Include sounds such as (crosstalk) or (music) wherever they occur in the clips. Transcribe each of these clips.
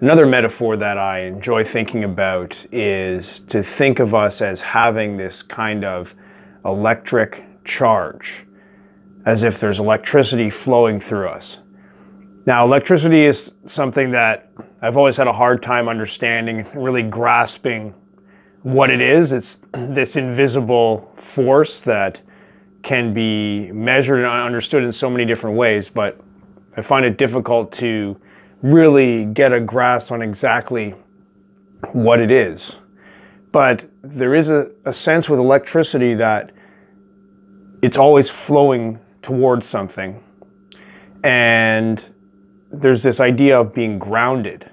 Another metaphor that I enjoy thinking about is to think of us as having this kind of electric charge, as if there's electricity flowing through us. Now, electricity is something that I've always had a hard time understanding, really grasping what it is. It's (clears throat) this invisible force that can be measured and understood in so many different ways, but I find it difficult to really get a grasp on exactly what it is. But there is a, a sense with electricity that it's always flowing towards something. And there's this idea of being grounded.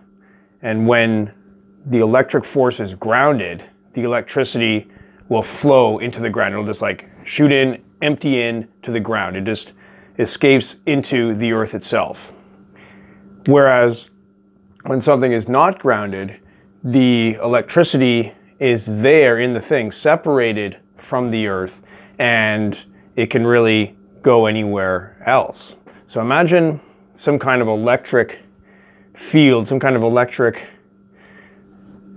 And when the electric force is grounded, the electricity will flow into the ground. It'll just like shoot in, empty in to the ground. It just escapes into the earth itself. Whereas when something is not grounded, the electricity is there in the thing, separated from the earth, and it can really go anywhere else. So imagine some kind of electric field, some kind of electric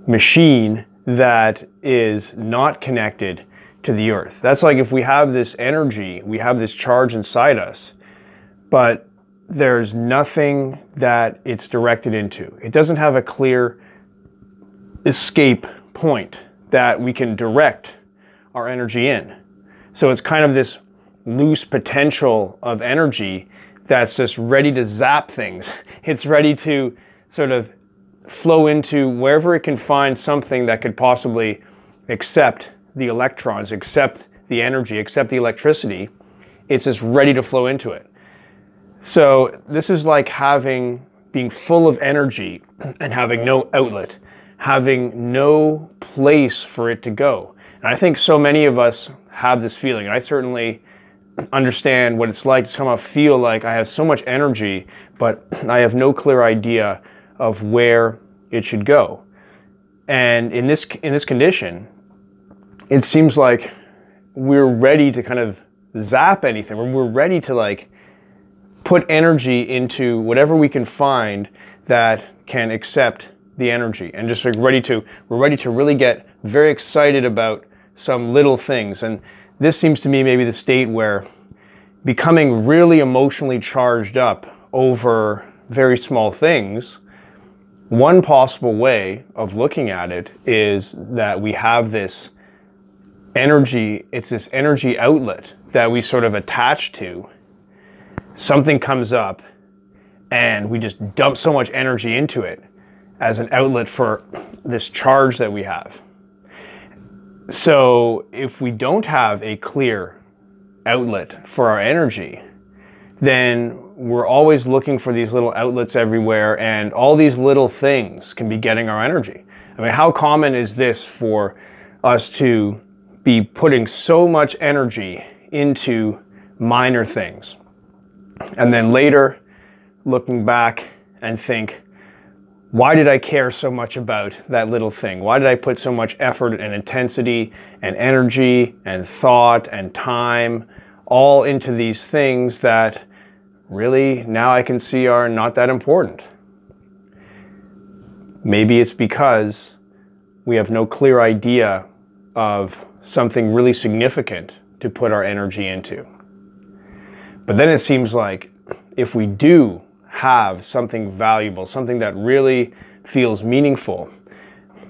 machine that is not connected to the earth. That's like if we have this energy, we have this charge inside us, but there's nothing that it's directed into. It doesn't have a clear escape point that we can direct our energy in. So it's kind of this loose potential of energy that's just ready to zap things. (laughs) It's ready to sort of flow into wherever it can find something that could possibly accept the electrons, accept the energy, accept the electricity. It's just ready to flow into it. So this is like having, being full of energy and having no outlet, having no place for it to go. And I think so many of us have this feeling. I certainly understand what it's like to somehow feel like I have so much energy, but (clears throat) I have no clear idea of where it should go. And in this, in this condition, it seems like we're ready to kind of zap anything. We're ready to like put energy into whatever we can find that can accept the energy and just like ready to we're ready to really get very excited about some little things and this seems to me maybe the state where becoming really emotionally charged up over very small things one possible way of looking at it is that we have this energy it's this energy outlet that we sort of attach to something comes up and we just dump so much energy into it as an outlet for this charge that we have. So if we don't have a clear outlet for our energy, then we're always looking for these little outlets everywhere and all these little things can be getting our energy. I mean, how common is this for us to be putting so much energy into minor things? and then later looking back and think, why did I care so much about that little thing? Why did I put so much effort and intensity and energy and thought and time all into these things that really now I can see are not that important? Maybe it's because we have no clear idea of something really significant to put our energy into. But then it seems like if we do have something valuable, something that really feels meaningful,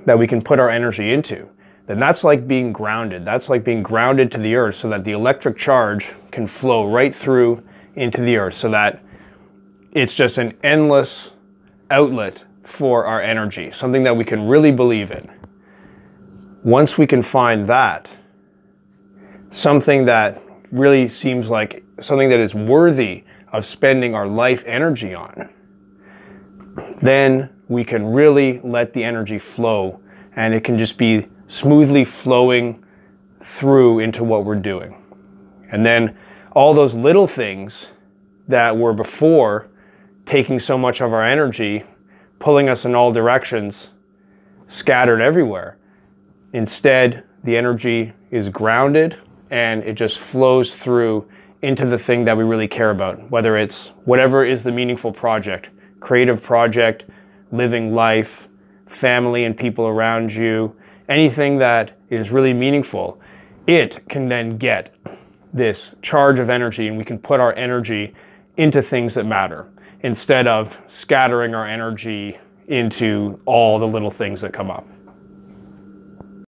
that we can put our energy into, then that's like being grounded. That's like being grounded to the earth so that the electric charge can flow right through into the earth so that it's just an endless outlet for our energy, something that we can really believe in. Once we can find that, something that really seems like something that is worthy of spending our life energy on, then we can really let the energy flow and it can just be smoothly flowing through into what we're doing. And then all those little things that were before taking so much of our energy, pulling us in all directions, scattered everywhere. Instead, the energy is grounded and it just flows through into the thing that we really care about, whether it's whatever is the meaningful project, creative project, living life, family and people around you, anything that is really meaningful, it can then get this charge of energy and we can put our energy into things that matter instead of scattering our energy into all the little things that come up.